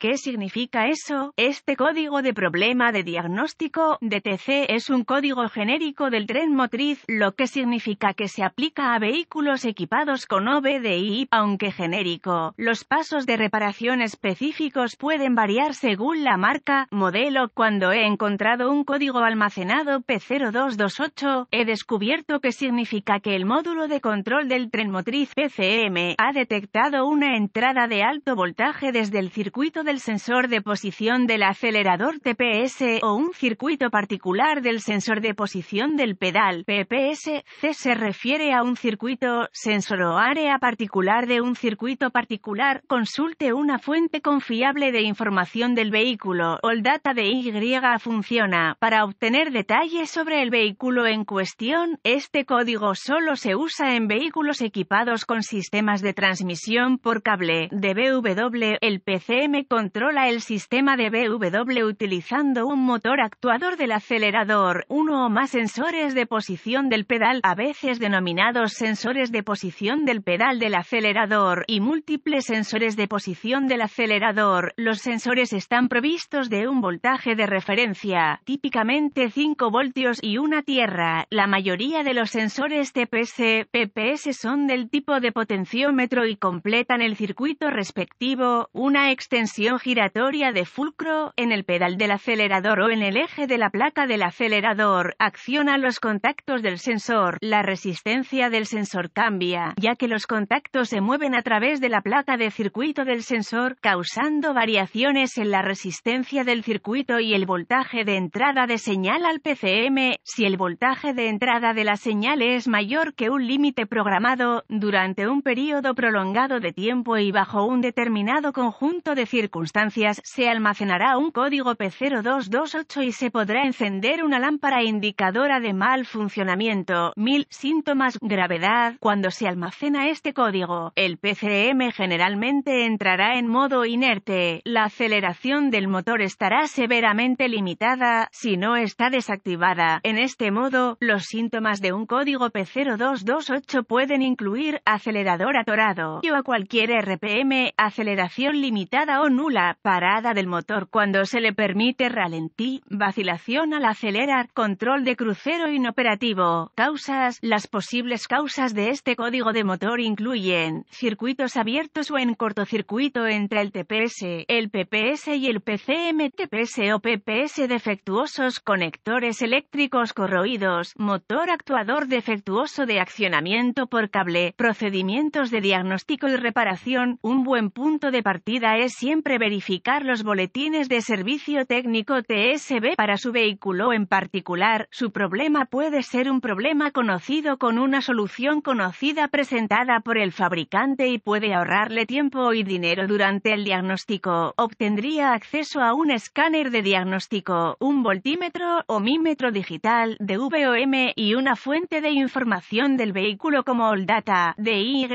¿Qué significa eso? Este código de problema de diagnóstico DTC es un código genérico del tren motriz, lo que significa que se aplica a vehículos equipados con OBDI, aunque genérico. Los pasos de reparación específicos pueden variar según la marca, modelo. Cuando he encontrado un código almacenado P0228, he descubierto que significa que el módulo de control del tren motriz PCM ha detectado una entrada de alto voltaje desde el circuito de el sensor de posición del acelerador TPS o un circuito particular del sensor de posición del pedal PPS. C se refiere a un circuito sensor o área particular de un circuito particular. Consulte una fuente confiable de información del vehículo. o el data de Y funciona. Para obtener detalles sobre el vehículo en cuestión, este código solo se usa en vehículos equipados con sistemas de transmisión por cable. de DBW, el PCM con controla el sistema de BW utilizando un motor actuador del acelerador, uno o más sensores de posición del pedal, a veces denominados sensores de posición del pedal del acelerador, y múltiples sensores de posición del acelerador. Los sensores están provistos de un voltaje de referencia, típicamente 5 voltios y una tierra. La mayoría de los sensores TPS, PPS son del tipo de potenciómetro y completan el circuito respectivo, una extensión giratoria de fulcro, en el pedal del acelerador o en el eje de la placa del acelerador, acciona los contactos del sensor. La resistencia del sensor cambia, ya que los contactos se mueven a través de la placa de circuito del sensor, causando variaciones en la resistencia del circuito y el voltaje de entrada de señal al PCM. Si el voltaje de entrada de la señal es mayor que un límite programado, durante un periodo prolongado de tiempo y bajo un determinado conjunto de circuitos circunstancias, se almacenará un código P0228 y se podrá encender una lámpara indicadora de mal funcionamiento, mil síntomas gravedad, cuando se almacena este código. El PCM generalmente entrará en modo inerte, la aceleración del motor estará severamente limitada si no está desactivada. En este modo, los síntomas de un código P0228 pueden incluir acelerador atorado y o a cualquier RPM, aceleración limitada o nula la parada del motor cuando se le permite ralentí, vacilación al acelerar, control de crucero inoperativo. Causas. Las posibles causas de este código de motor incluyen circuitos abiertos o en cortocircuito entre el TPS, el PPS y el PCM, TPS o PPS defectuosos, conectores eléctricos corroídos, motor actuador defectuoso de accionamiento por cable, procedimientos de diagnóstico y reparación. Un buen punto de partida es siempre verificar los boletines de servicio técnico TSB para su vehículo en particular. Su problema puede ser un problema conocido con una solución conocida presentada por el fabricante y puede ahorrarle tiempo y dinero durante el diagnóstico. Obtendría acceso a un escáner de diagnóstico, un voltímetro o mímetro digital de VOM y una fuente de información del vehículo como Oldata, y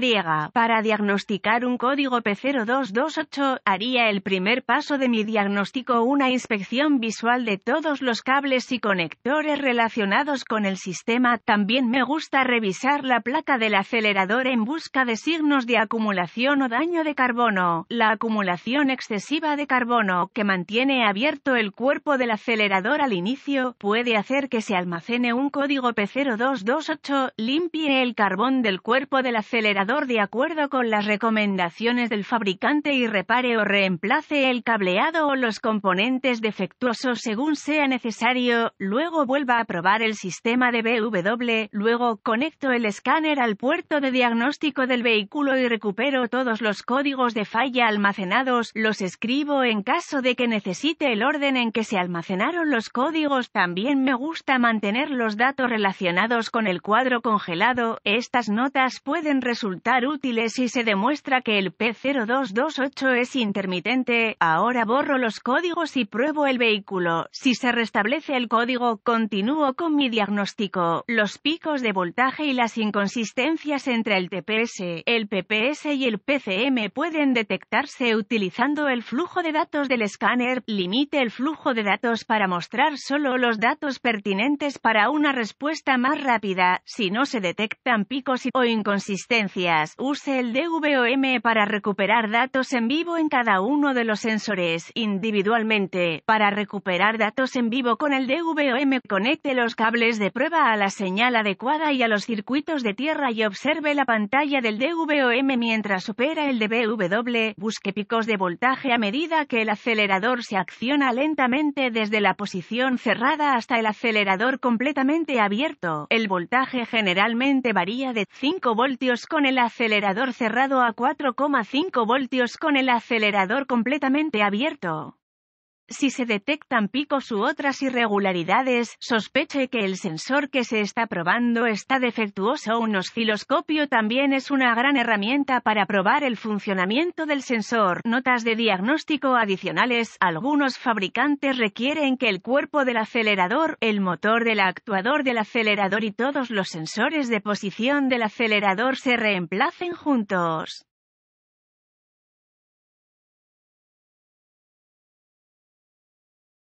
para diagnosticar un código P0228 haría el primer paso de mi diagnóstico una inspección visual de todos los cables y conectores relacionados con el sistema. También me gusta revisar la placa del acelerador en busca de signos de acumulación o daño de carbono. La acumulación excesiva de carbono, que mantiene abierto el cuerpo del acelerador al inicio, puede hacer que se almacene un código P0228, limpie el carbón del cuerpo del acelerador de acuerdo con las recomendaciones del fabricante y repare o reemplace reemplace el cableado o los componentes defectuosos según sea necesario, luego vuelva a probar el sistema de BW, luego conecto el escáner al puerto de diagnóstico del vehículo y recupero todos los códigos de falla almacenados, los escribo en caso de que necesite el orden en que se almacenaron los códigos. También me gusta mantener los datos relacionados con el cuadro congelado, estas notas pueden resultar útiles si se demuestra que el P0228 es intermitente ahora borro los códigos y pruebo el vehículo. Si se restablece el código, continúo con mi diagnóstico. Los picos de voltaje y las inconsistencias entre el TPS, el PPS y el PCM pueden detectarse utilizando el flujo de datos del escáner. Limite el flujo de datos para mostrar solo los datos pertinentes para una respuesta más rápida. Si no se detectan picos o inconsistencias, use el DVOM para recuperar datos en vivo en cada uno uno de los sensores individualmente. Para recuperar datos en vivo con el DVOM, conecte los cables de prueba a la señal adecuada y a los circuitos de tierra y observe la pantalla del DVOM mientras opera el DBW. Busque picos de voltaje a medida que el acelerador se acciona lentamente desde la posición cerrada hasta el acelerador completamente abierto. El voltaje generalmente varía de 5 voltios con el acelerador cerrado a 4,5 voltios con el acelerador completamente abierto. Si se detectan picos u otras irregularidades, sospeche que el sensor que se está probando está defectuoso. Un osciloscopio también es una gran herramienta para probar el funcionamiento del sensor. Notas de diagnóstico adicionales. Algunos fabricantes requieren que el cuerpo del acelerador, el motor del actuador del acelerador y todos los sensores de posición del acelerador se reemplacen juntos.